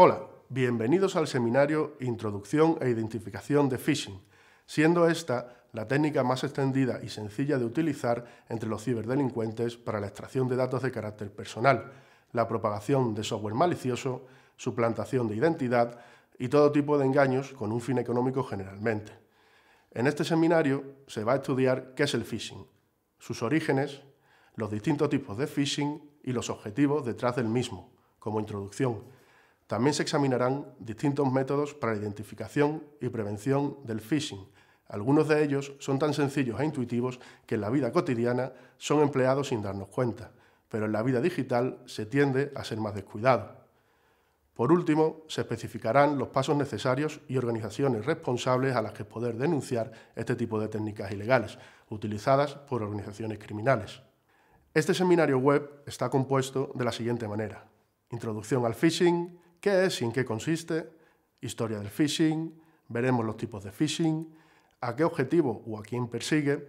Hola, bienvenidos al seminario Introducción e Identificación de Phishing, siendo esta la técnica más extendida y sencilla de utilizar entre los ciberdelincuentes para la extracción de datos de carácter personal, la propagación de software malicioso, suplantación de identidad y todo tipo de engaños con un fin económico generalmente. En este seminario se va a estudiar qué es el phishing, sus orígenes, los distintos tipos de phishing y los objetivos detrás del mismo, como introducción también se examinarán distintos métodos para la identificación y prevención del phishing. Algunos de ellos son tan sencillos e intuitivos que en la vida cotidiana son empleados sin darnos cuenta, pero en la vida digital se tiende a ser más descuidado. Por último, se especificarán los pasos necesarios y organizaciones responsables a las que poder denunciar este tipo de técnicas ilegales, utilizadas por organizaciones criminales. Este seminario web está compuesto de la siguiente manera. Introducción al phishing, qué es y en qué consiste, historia del phishing, veremos los tipos de phishing, a qué objetivo o a quién persigue,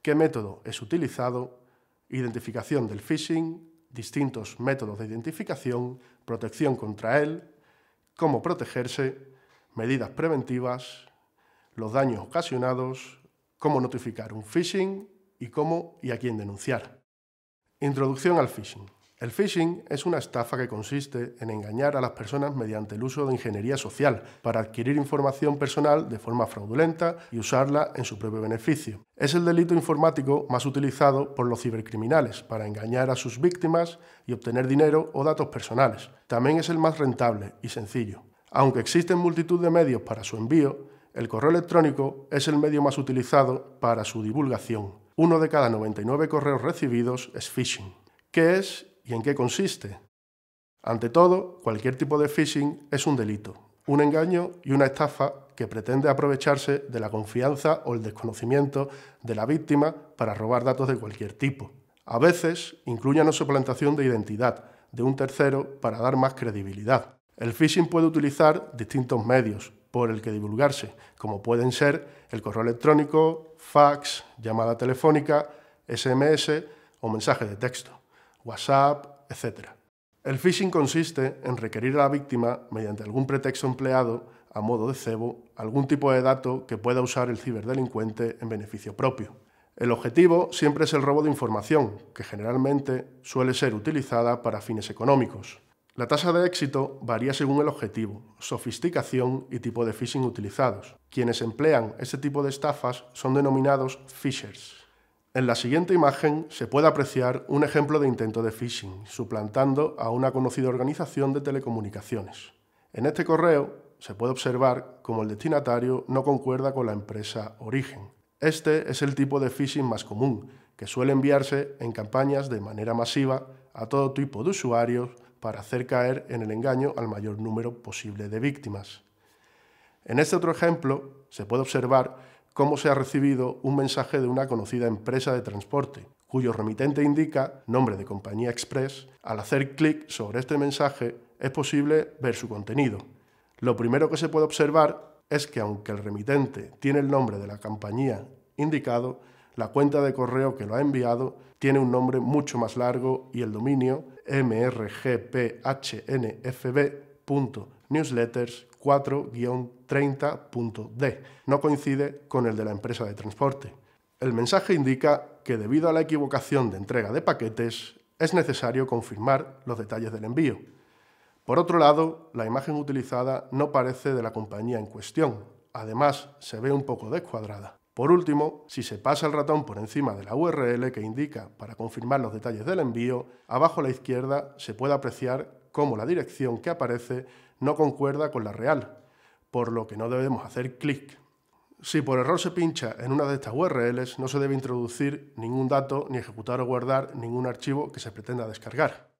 qué método es utilizado, identificación del phishing, distintos métodos de identificación, protección contra él, cómo protegerse, medidas preventivas, los daños ocasionados, cómo notificar un phishing y cómo y a quién denunciar. Introducción al phishing. El phishing es una estafa que consiste en engañar a las personas mediante el uso de ingeniería social para adquirir información personal de forma fraudulenta y usarla en su propio beneficio. Es el delito informático más utilizado por los cibercriminales para engañar a sus víctimas y obtener dinero o datos personales. También es el más rentable y sencillo. Aunque existen multitud de medios para su envío, el correo electrónico es el medio más utilizado para su divulgación. Uno de cada 99 correos recibidos es phishing. ¿Qué es en qué consiste? Ante todo, cualquier tipo de phishing es un delito, un engaño y una estafa que pretende aprovecharse de la confianza o el desconocimiento de la víctima para robar datos de cualquier tipo. A veces incluye una suplantación de identidad de un tercero para dar más credibilidad. El phishing puede utilizar distintos medios por el que divulgarse, como pueden ser el correo electrónico, fax, llamada telefónica, SMS o mensaje de texto, WhatsApp, etc. El phishing consiste en requerir a la víctima, mediante algún pretexto empleado, a modo de cebo, algún tipo de dato que pueda usar el ciberdelincuente en beneficio propio. El objetivo siempre es el robo de información, que generalmente suele ser utilizada para fines económicos. La tasa de éxito varía según el objetivo, sofisticación y tipo de phishing utilizados. Quienes emplean este tipo de estafas son denominados phishers. En la siguiente imagen se puede apreciar un ejemplo de intento de phishing, suplantando a una conocida organización de telecomunicaciones. En este correo se puede observar cómo el destinatario no concuerda con la empresa origen. Este es el tipo de phishing más común, que suele enviarse en campañas de manera masiva a todo tipo de usuarios para hacer caer en el engaño al mayor número posible de víctimas. En este otro ejemplo se puede observar cómo se ha recibido un mensaje de una conocida empresa de transporte, cuyo remitente indica nombre de compañía express. Al hacer clic sobre este mensaje es posible ver su contenido. Lo primero que se puede observar es que aunque el remitente tiene el nombre de la compañía indicado, la cuenta de correo que lo ha enviado tiene un nombre mucho más largo y el dominio mrgphnfb.newsletters 4-30.d. No coincide con el de la empresa de transporte. El mensaje indica que debido a la equivocación de entrega de paquetes es necesario confirmar los detalles del envío. Por otro lado, la imagen utilizada no parece de la compañía en cuestión. Además, se ve un poco descuadrada. Por último, si se pasa el ratón por encima de la URL que indica para confirmar los detalles del envío, abajo a la izquierda se puede apreciar como la dirección que aparece no concuerda con la real, por lo que no debemos hacer clic. Si por error se pincha en una de estas URLs, no se debe introducir ningún dato ni ejecutar o guardar ningún archivo que se pretenda descargar.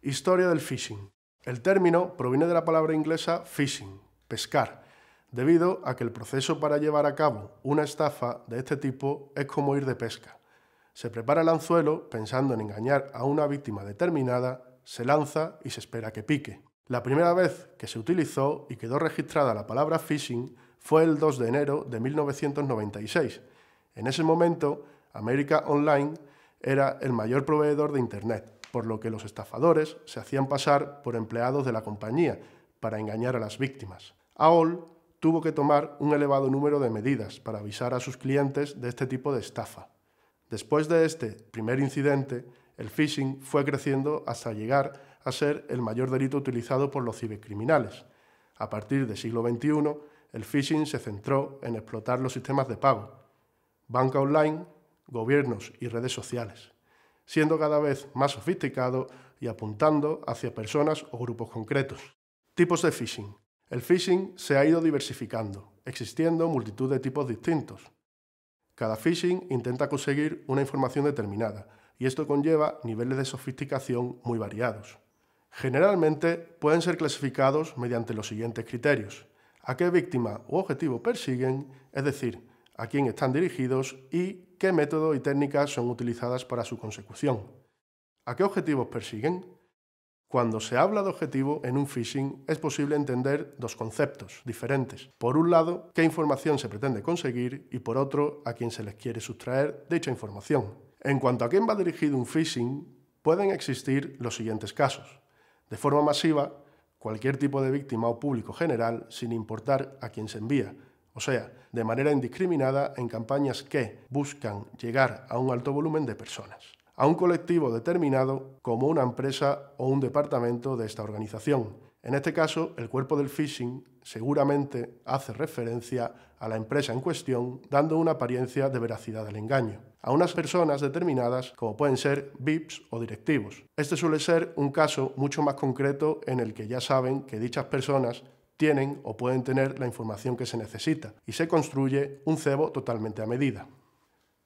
Historia del phishing. El término proviene de la palabra inglesa phishing, pescar, debido a que el proceso para llevar a cabo una estafa de este tipo es como ir de pesca. Se prepara el anzuelo pensando en engañar a una víctima determinada se lanza y se espera que pique. La primera vez que se utilizó y quedó registrada la palabra phishing fue el 2 de enero de 1996. En ese momento, América Online era el mayor proveedor de Internet, por lo que los estafadores se hacían pasar por empleados de la compañía para engañar a las víctimas. AOL tuvo que tomar un elevado número de medidas para avisar a sus clientes de este tipo de estafa. Después de este primer incidente, el phishing fue creciendo hasta llegar a ser el mayor delito utilizado por los cibercriminales. A partir del siglo XXI, el phishing se centró en explotar los sistemas de pago, banca online, gobiernos y redes sociales, siendo cada vez más sofisticado y apuntando hacia personas o grupos concretos. Tipos de phishing. El phishing se ha ido diversificando, existiendo multitud de tipos distintos. Cada phishing intenta conseguir una información determinada, y esto conlleva niveles de sofisticación muy variados. Generalmente pueden ser clasificados mediante los siguientes criterios. A qué víctima u objetivo persiguen, es decir, a quién están dirigidos y qué método y técnicas son utilizadas para su consecución. ¿A qué objetivos persiguen? Cuando se habla de objetivo en un phishing es posible entender dos conceptos diferentes. Por un lado, qué información se pretende conseguir y por otro, a quién se les quiere sustraer dicha información. En cuanto a quién va dirigido un phishing, pueden existir los siguientes casos. De forma masiva, cualquier tipo de víctima o público general, sin importar a quién se envía, o sea, de manera indiscriminada en campañas que buscan llegar a un alto volumen de personas, a un colectivo determinado como una empresa o un departamento de esta organización. En este caso, el cuerpo del phishing seguramente hace referencia a la empresa en cuestión, dando una apariencia de veracidad al engaño a unas personas determinadas como pueden ser VIPs o directivos. Este suele ser un caso mucho más concreto en el que ya saben que dichas personas tienen o pueden tener la información que se necesita y se construye un cebo totalmente a medida.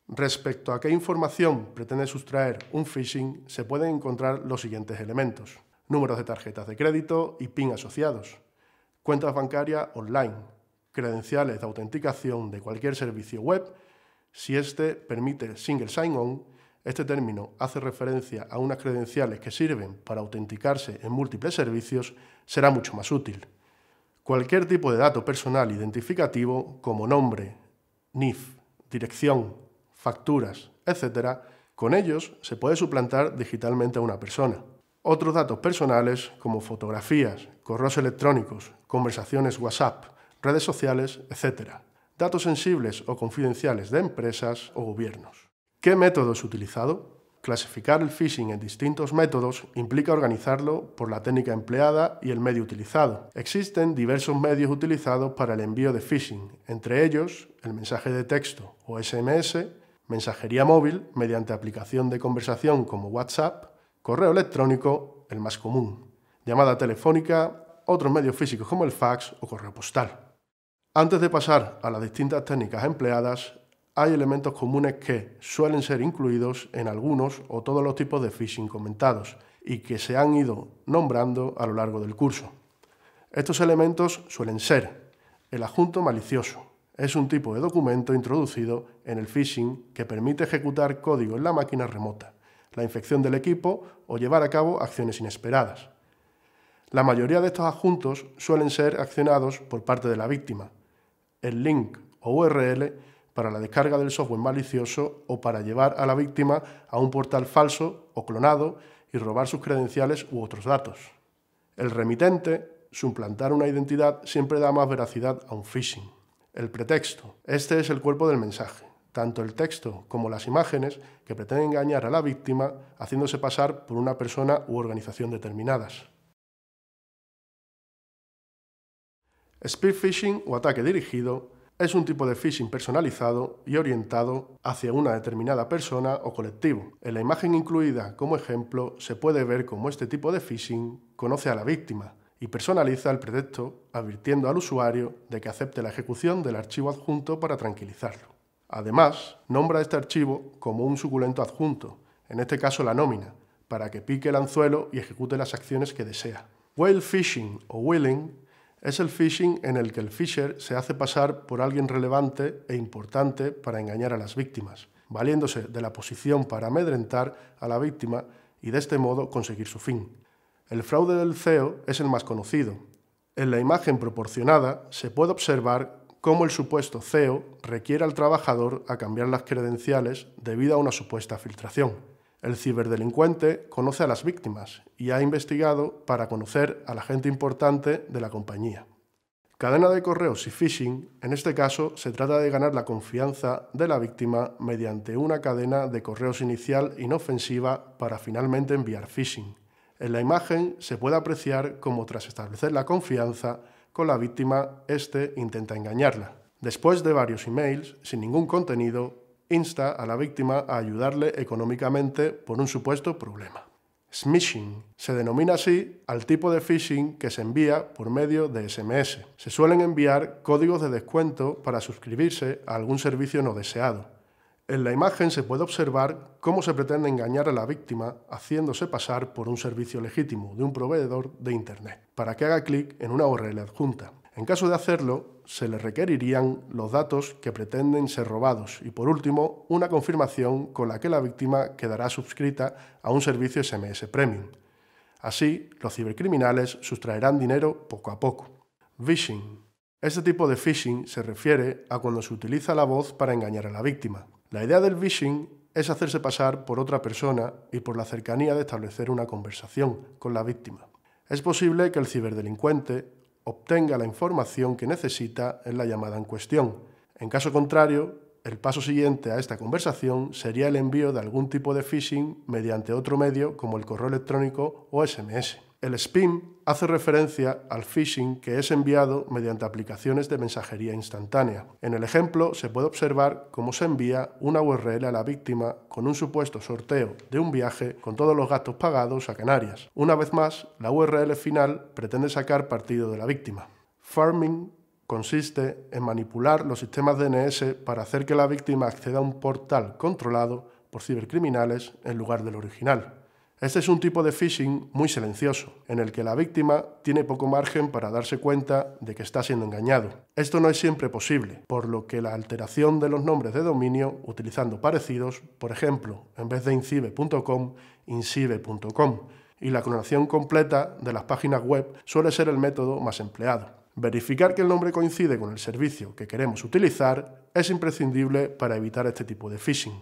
Respecto a qué información pretende sustraer un phishing, se pueden encontrar los siguientes elementos. Números de tarjetas de crédito y PIN asociados. Cuentas bancarias online. Credenciales de autenticación de cualquier servicio web si éste permite single sign-on, este término hace referencia a unas credenciales que sirven para autenticarse en múltiples servicios, será mucho más útil. Cualquier tipo de dato personal identificativo, como nombre, NIF, dirección, facturas, etc., con ellos se puede suplantar digitalmente a una persona. Otros datos personales, como fotografías, correos electrónicos, conversaciones WhatsApp, redes sociales, etc., datos sensibles o confidenciales de empresas o gobiernos. ¿Qué método es utilizado? Clasificar el phishing en distintos métodos implica organizarlo por la técnica empleada y el medio utilizado. Existen diversos medios utilizados para el envío de phishing, entre ellos el mensaje de texto o SMS, mensajería móvil mediante aplicación de conversación como WhatsApp, correo electrónico, el más común, llamada telefónica, otros medios físicos como el fax o correo postal. Antes de pasar a las distintas técnicas empleadas, hay elementos comunes que suelen ser incluidos en algunos o todos los tipos de phishing comentados y que se han ido nombrando a lo largo del curso. Estos elementos suelen ser el adjunto malicioso. Es un tipo de documento introducido en el phishing que permite ejecutar código en la máquina remota, la infección del equipo o llevar a cabo acciones inesperadas. La mayoría de estos adjuntos suelen ser accionados por parte de la víctima, el link o URL para la descarga del software malicioso o para llevar a la víctima a un portal falso o clonado y robar sus credenciales u otros datos. El remitente, suplantar una identidad, siempre da más veracidad a un phishing. El pretexto. Este es el cuerpo del mensaje. Tanto el texto como las imágenes que pretenden engañar a la víctima haciéndose pasar por una persona u organización determinadas. Speed phishing o ataque dirigido es un tipo de phishing personalizado y orientado hacia una determinada persona o colectivo. En la imagen incluida como ejemplo se puede ver cómo este tipo de phishing conoce a la víctima y personaliza el pretexto advirtiendo al usuario de que acepte la ejecución del archivo adjunto para tranquilizarlo. Además, nombra este archivo como un suculento adjunto, en este caso la nómina, para que pique el anzuelo y ejecute las acciones que desea. Whale phishing o whaling es el phishing en el que el fisher se hace pasar por alguien relevante e importante para engañar a las víctimas, valiéndose de la posición para amedrentar a la víctima y de este modo conseguir su fin. El fraude del CEO es el más conocido. En la imagen proporcionada se puede observar cómo el supuesto CEO requiere al trabajador a cambiar las credenciales debido a una supuesta filtración. El ciberdelincuente conoce a las víctimas y ha investigado para conocer a la gente importante de la compañía. Cadena de correos y phishing, en este caso, se trata de ganar la confianza de la víctima mediante una cadena de correos inicial inofensiva para finalmente enviar phishing. En la imagen se puede apreciar cómo tras establecer la confianza con la víctima, este intenta engañarla. Después de varios emails sin ningún contenido, insta a la víctima a ayudarle económicamente por un supuesto problema. Smishing. Se denomina así al tipo de phishing que se envía por medio de SMS. Se suelen enviar códigos de descuento para suscribirse a algún servicio no deseado. En la imagen se puede observar cómo se pretende engañar a la víctima haciéndose pasar por un servicio legítimo de un proveedor de Internet para que haga clic en una URL adjunta. En caso de hacerlo, se le requerirían los datos que pretenden ser robados y, por último, una confirmación con la que la víctima quedará suscrita a un servicio SMS Premium. Así, los cibercriminales sustraerán dinero poco a poco. Vishing. Este tipo de phishing se refiere a cuando se utiliza la voz para engañar a la víctima. La idea del phishing es hacerse pasar por otra persona y por la cercanía de establecer una conversación con la víctima. Es posible que el ciberdelincuente obtenga la información que necesita en la llamada en cuestión. En caso contrario, el paso siguiente a esta conversación sería el envío de algún tipo de phishing mediante otro medio como el correo electrónico o SMS. El SPIN hace referencia al phishing que es enviado mediante aplicaciones de mensajería instantánea. En el ejemplo se puede observar cómo se envía una URL a la víctima con un supuesto sorteo de un viaje con todos los gastos pagados a Canarias. Una vez más, la URL final pretende sacar partido de la víctima. Farming consiste en manipular los sistemas DNS para hacer que la víctima acceda a un portal controlado por cibercriminales en lugar del original. Este es un tipo de phishing muy silencioso, en el que la víctima tiene poco margen para darse cuenta de que está siendo engañado. Esto no es siempre posible, por lo que la alteración de los nombres de dominio utilizando parecidos, por ejemplo, en vez de incibe.com, incibe.com, y la clonación completa de las páginas web suele ser el método más empleado. Verificar que el nombre coincide con el servicio que queremos utilizar es imprescindible para evitar este tipo de phishing.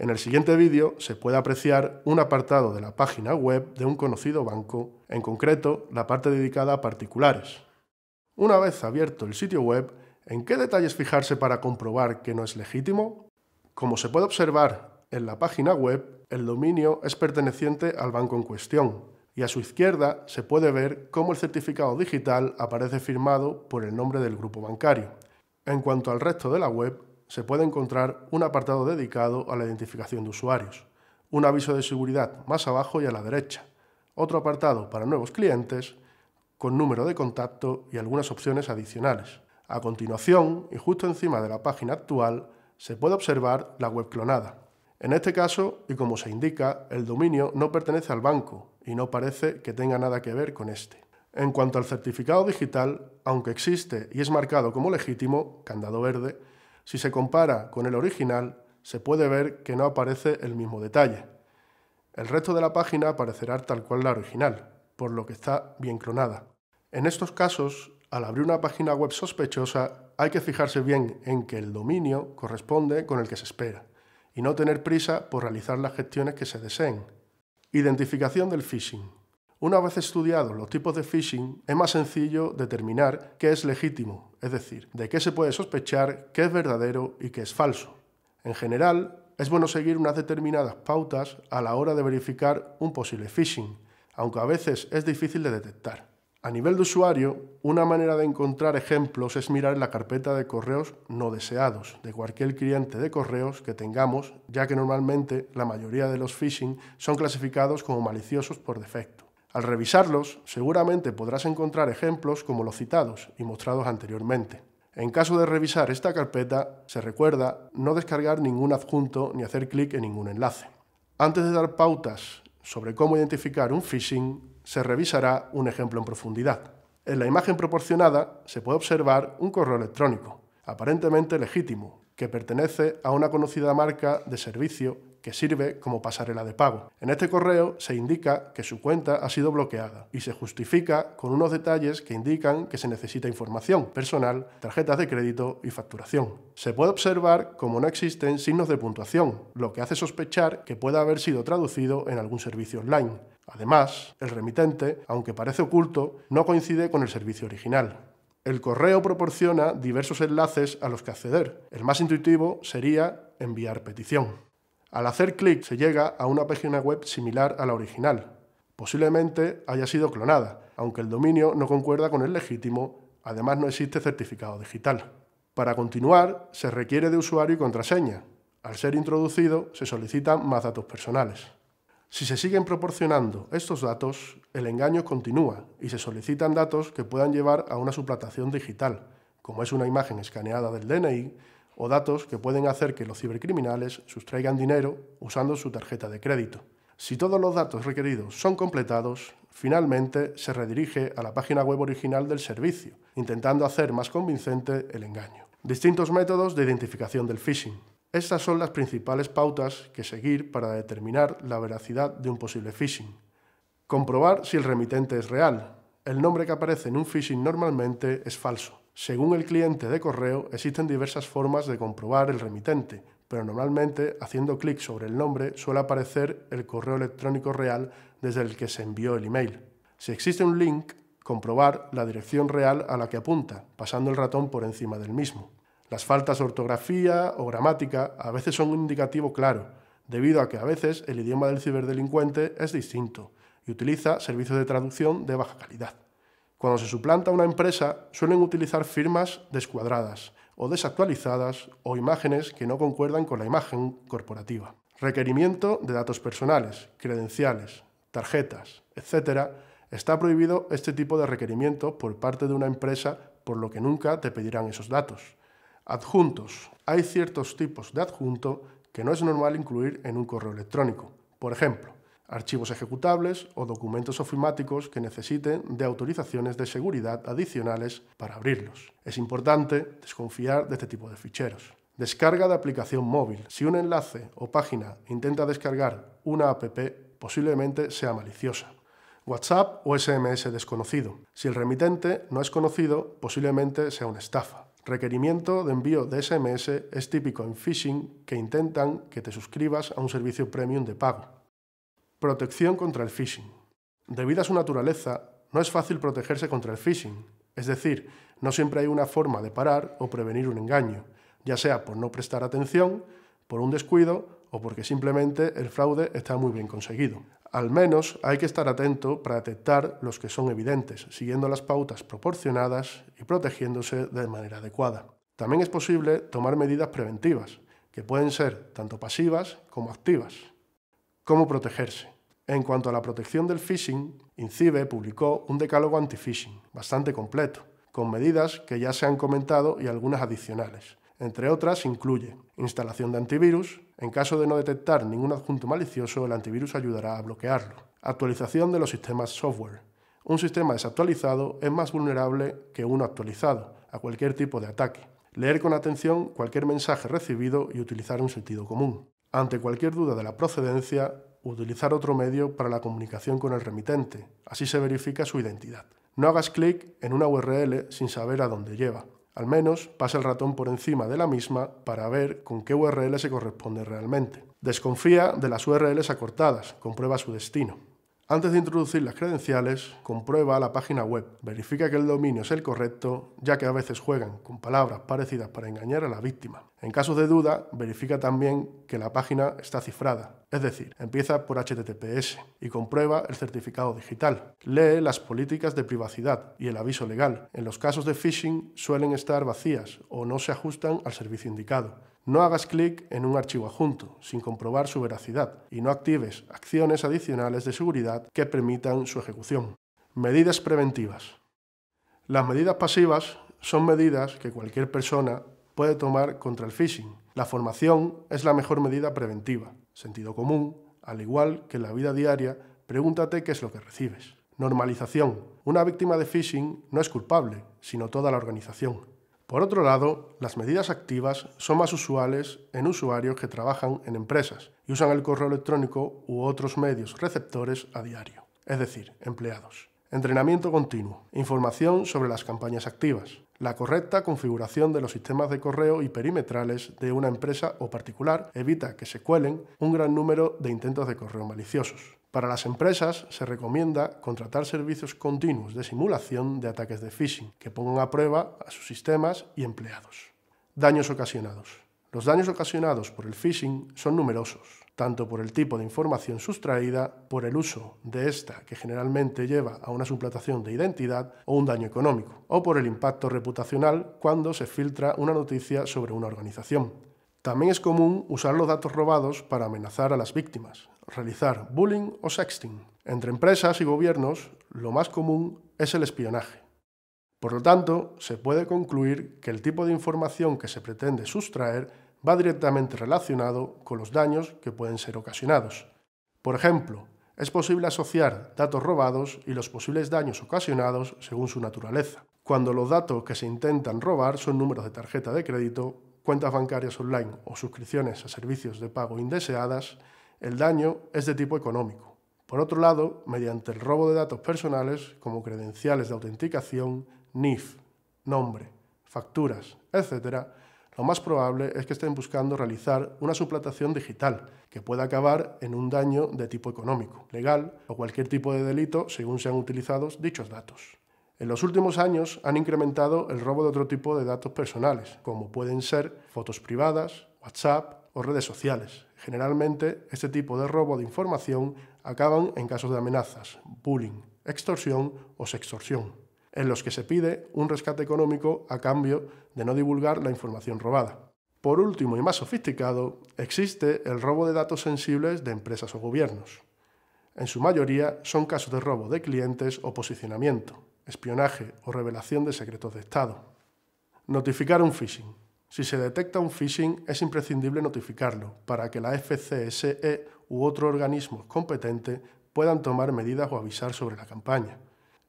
En el siguiente vídeo se puede apreciar un apartado de la página web de un conocido banco, en concreto la parte dedicada a particulares. Una vez abierto el sitio web, ¿en qué detalles fijarse para comprobar que no es legítimo? Como se puede observar en la página web, el dominio es perteneciente al banco en cuestión y a su izquierda se puede ver cómo el certificado digital aparece firmado por el nombre del grupo bancario. En cuanto al resto de la web, se puede encontrar un apartado dedicado a la identificación de usuarios, un aviso de seguridad más abajo y a la derecha, otro apartado para nuevos clientes, con número de contacto y algunas opciones adicionales. A continuación, y justo encima de la página actual, se puede observar la web clonada. En este caso, y como se indica, el dominio no pertenece al banco y no parece que tenga nada que ver con este. En cuanto al certificado digital, aunque existe y es marcado como legítimo, candado verde, si se compara con el original, se puede ver que no aparece el mismo detalle. El resto de la página aparecerá tal cual la original, por lo que está bien clonada. En estos casos, al abrir una página web sospechosa, hay que fijarse bien en que el dominio corresponde con el que se espera y no tener prisa por realizar las gestiones que se deseen. Identificación del phishing. Una vez estudiados los tipos de phishing, es más sencillo determinar qué es legítimo, es decir, de qué se puede sospechar, qué es verdadero y qué es falso. En general, es bueno seguir unas determinadas pautas a la hora de verificar un posible phishing, aunque a veces es difícil de detectar. A nivel de usuario, una manera de encontrar ejemplos es mirar la carpeta de correos no deseados de cualquier cliente de correos que tengamos, ya que normalmente la mayoría de los phishing son clasificados como maliciosos por defecto. Al revisarlos, seguramente podrás encontrar ejemplos como los citados y mostrados anteriormente. En caso de revisar esta carpeta, se recuerda no descargar ningún adjunto ni hacer clic en ningún enlace. Antes de dar pautas sobre cómo identificar un phishing, se revisará un ejemplo en profundidad. En la imagen proporcionada se puede observar un correo electrónico, aparentemente legítimo, que pertenece a una conocida marca de servicio que sirve como pasarela de pago. En este correo se indica que su cuenta ha sido bloqueada y se justifica con unos detalles que indican que se necesita información personal, tarjetas de crédito y facturación. Se puede observar como no existen signos de puntuación, lo que hace sospechar que pueda haber sido traducido en algún servicio online. Además, el remitente, aunque parece oculto, no coincide con el servicio original. El correo proporciona diversos enlaces a los que acceder. El más intuitivo sería enviar petición. Al hacer clic se llega a una página web similar a la original. Posiblemente haya sido clonada, aunque el dominio no concuerda con el legítimo, además no existe certificado digital. Para continuar, se requiere de usuario y contraseña. Al ser introducido, se solicitan más datos personales. Si se siguen proporcionando estos datos, el engaño continúa y se solicitan datos que puedan llevar a una suplantación digital, como es una imagen escaneada del DNI, o datos que pueden hacer que los cibercriminales sustraigan dinero usando su tarjeta de crédito. Si todos los datos requeridos son completados, finalmente se redirige a la página web original del servicio, intentando hacer más convincente el engaño. Distintos métodos de identificación del phishing. Estas son las principales pautas que seguir para determinar la veracidad de un posible phishing. Comprobar si el remitente es real. El nombre que aparece en un phishing normalmente es falso. Según el cliente de correo, existen diversas formas de comprobar el remitente, pero normalmente haciendo clic sobre el nombre suele aparecer el correo electrónico real desde el que se envió el email. Si existe un link, comprobar la dirección real a la que apunta, pasando el ratón por encima del mismo. Las faltas de ortografía o gramática a veces son un indicativo claro, debido a que a veces el idioma del ciberdelincuente es distinto y utiliza servicios de traducción de baja calidad. Cuando se suplanta una empresa, suelen utilizar firmas descuadradas o desactualizadas o imágenes que no concuerdan con la imagen corporativa. Requerimiento de datos personales, credenciales, tarjetas, etc. Está prohibido este tipo de requerimiento por parte de una empresa, por lo que nunca te pedirán esos datos. Adjuntos. Hay ciertos tipos de adjunto que no es normal incluir en un correo electrónico. Por ejemplo, archivos ejecutables o documentos ofimáticos que necesiten de autorizaciones de seguridad adicionales para abrirlos. Es importante desconfiar de este tipo de ficheros. Descarga de aplicación móvil. Si un enlace o página intenta descargar una app, posiblemente sea maliciosa. WhatsApp o SMS desconocido. Si el remitente no es conocido, posiblemente sea una estafa. Requerimiento de envío de SMS es típico en phishing que intentan que te suscribas a un servicio premium de pago. Protección contra el phishing. Debido a su naturaleza, no es fácil protegerse contra el phishing, es decir, no siempre hay una forma de parar o prevenir un engaño, ya sea por no prestar atención, por un descuido o porque simplemente el fraude está muy bien conseguido. Al menos hay que estar atento para detectar los que son evidentes, siguiendo las pautas proporcionadas y protegiéndose de manera adecuada. También es posible tomar medidas preventivas, que pueden ser tanto pasivas como activas. Cómo protegerse. En cuanto a la protección del phishing, INCIBE publicó un decálogo anti-phishing, bastante completo, con medidas que ya se han comentado y algunas adicionales. Entre otras, incluye instalación de antivirus. En caso de no detectar ningún adjunto malicioso, el antivirus ayudará a bloquearlo. Actualización de los sistemas software. Un sistema desactualizado es más vulnerable que uno actualizado a cualquier tipo de ataque. Leer con atención cualquier mensaje recibido y utilizar un sentido común. Ante cualquier duda de la procedencia, utilizar otro medio para la comunicación con el remitente, así se verifica su identidad. No hagas clic en una URL sin saber a dónde lleva. Al menos pasa el ratón por encima de la misma para ver con qué URL se corresponde realmente. Desconfía de las URLs acortadas, comprueba su destino. Antes de introducir las credenciales, comprueba la página web, verifica que el dominio es el correcto, ya que a veces juegan con palabras parecidas para engañar a la víctima. En casos de duda, verifica también que la página está cifrada, es decir, empieza por HTTPS y comprueba el certificado digital. Lee las políticas de privacidad y el aviso legal. En los casos de phishing suelen estar vacías o no se ajustan al servicio indicado. No hagas clic en un archivo adjunto sin comprobar su veracidad y no actives acciones adicionales de seguridad que permitan su ejecución. Medidas preventivas. Las medidas pasivas son medidas que cualquier persona puede tomar contra el phishing. La formación es la mejor medida preventiva. Sentido común, al igual que en la vida diaria, pregúntate qué es lo que recibes. Normalización. Una víctima de phishing no es culpable, sino toda la organización. Por otro lado, las medidas activas son más usuales en usuarios que trabajan en empresas y usan el correo electrónico u otros medios receptores a diario, es decir, empleados. Entrenamiento continuo, información sobre las campañas activas, la correcta configuración de los sistemas de correo y perimetrales de una empresa o particular evita que se cuelen un gran número de intentos de correo maliciosos. Para las empresas se recomienda contratar servicios continuos de simulación de ataques de phishing que pongan a prueba a sus sistemas y empleados. Daños ocasionados. Los daños ocasionados por el phishing son numerosos tanto por el tipo de información sustraída, por el uso de esta, que generalmente lleva a una suplantación de identidad o un daño económico, o por el impacto reputacional cuando se filtra una noticia sobre una organización. También es común usar los datos robados para amenazar a las víctimas, realizar bullying o sexting. Entre empresas y gobiernos, lo más común es el espionaje. Por lo tanto, se puede concluir que el tipo de información que se pretende sustraer va directamente relacionado con los daños que pueden ser ocasionados. Por ejemplo, es posible asociar datos robados y los posibles daños ocasionados según su naturaleza, cuando los datos que se intentan robar son números de tarjeta de crédito, cuentas bancarias online o suscripciones a servicios de pago indeseadas, el daño es de tipo económico. Por otro lado, mediante el robo de datos personales como credenciales de autenticación, NIF, nombre, facturas, etc., lo más probable es que estén buscando realizar una suplantación digital, que pueda acabar en un daño de tipo económico, legal o cualquier tipo de delito según sean utilizados dichos datos. En los últimos años han incrementado el robo de otro tipo de datos personales, como pueden ser fotos privadas, WhatsApp o redes sociales. Generalmente, este tipo de robo de información acaban en casos de amenazas, bullying, extorsión o sextorsión en los que se pide un rescate económico a cambio de no divulgar la información robada. Por último y más sofisticado, existe el robo de datos sensibles de empresas o gobiernos. En su mayoría son casos de robo de clientes o posicionamiento, espionaje o revelación de secretos de Estado. Notificar un phishing. Si se detecta un phishing, es imprescindible notificarlo para que la FCSE u otro organismo competente puedan tomar medidas o avisar sobre la campaña.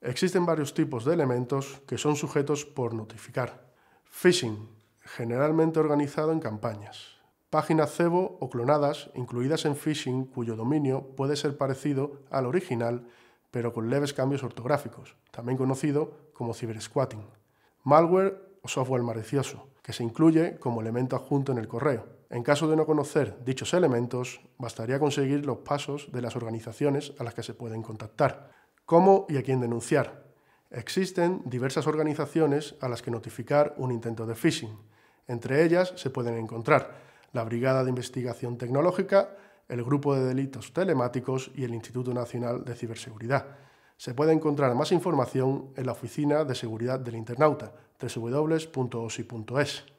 Existen varios tipos de elementos que son sujetos por notificar. Phishing, generalmente organizado en campañas. Páginas cebo o clonadas incluidas en phishing cuyo dominio puede ser parecido al original pero con leves cambios ortográficos, también conocido como ciber-squatting. Malware o software malicioso, que se incluye como elemento adjunto en el correo. En caso de no conocer dichos elementos, bastaría conseguir los pasos de las organizaciones a las que se pueden contactar cómo y a quién denunciar. Existen diversas organizaciones a las que notificar un intento de phishing. Entre ellas se pueden encontrar la Brigada de Investigación Tecnológica, el Grupo de Delitos Telemáticos y el Instituto Nacional de Ciberseguridad. Se puede encontrar más información en la Oficina de Seguridad del Internauta, www.osi.es.